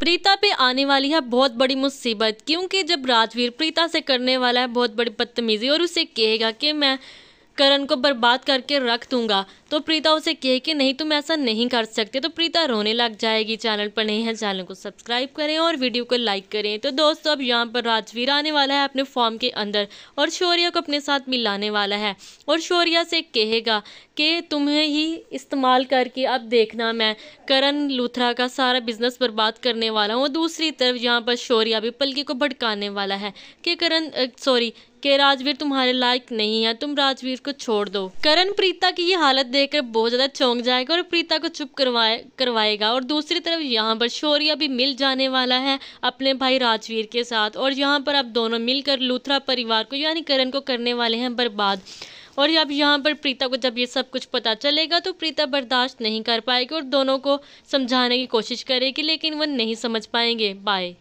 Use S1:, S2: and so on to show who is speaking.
S1: प्रीता पे आने वाली है बहुत बड़ी मुसीबत क्योंकि जब राजवीर प्रीता से करने वाला है बहुत बड़ी बदतमीजी और उसे कहेगा कि मैं करण को बर्बाद करके रख दूंगा तो प्रीता उसे कहे कि नहीं तुम ऐसा नहीं कर सकते तो प्रीता रोने लग जाएगी चैनल पर नहीं है चैनल को सब्सक्राइब करें और वीडियो को लाइक करें तो दोस्तों अब यहाँ पर राजवीर आने वाला है अपने फॉर्म के अंदर और शौर्या को अपने साथ मिलाने वाला है और शौर्या से कहेगा कि तुम्हें ही इस्तेमाल करके अब देखना मैं करण लूथरा का सारा बिजनेस बर्बाद करने वाला हूँ दूसरी तरफ यहाँ पर शौर्या भी पलकी को भड़काने वाला है कि करण सॉरी कि राजवीर तुम्हारे लायक नहीं है तुम राजवीर को छोड़ दो करण प्रीता की ये हालत देखकर बहुत ज़्यादा चौंक जाएगा और प्रीता को चुप करवाए करवाएगा और दूसरी तरफ यहाँ पर शौर्य भी मिल जाने वाला है अपने भाई राजवीर के साथ और यहाँ पर आप दोनों मिलकर लूथरा परिवार को यानी करण को करने वाले हैं बर्बाद और अब यहाँ पर प्रीता को जब ये सब कुछ पता चलेगा तो प्रीता बर्दाश्त नहीं कर पाएगी और दोनों को समझाने की कोशिश करेगी लेकिन वह नहीं समझ पाएंगे बाय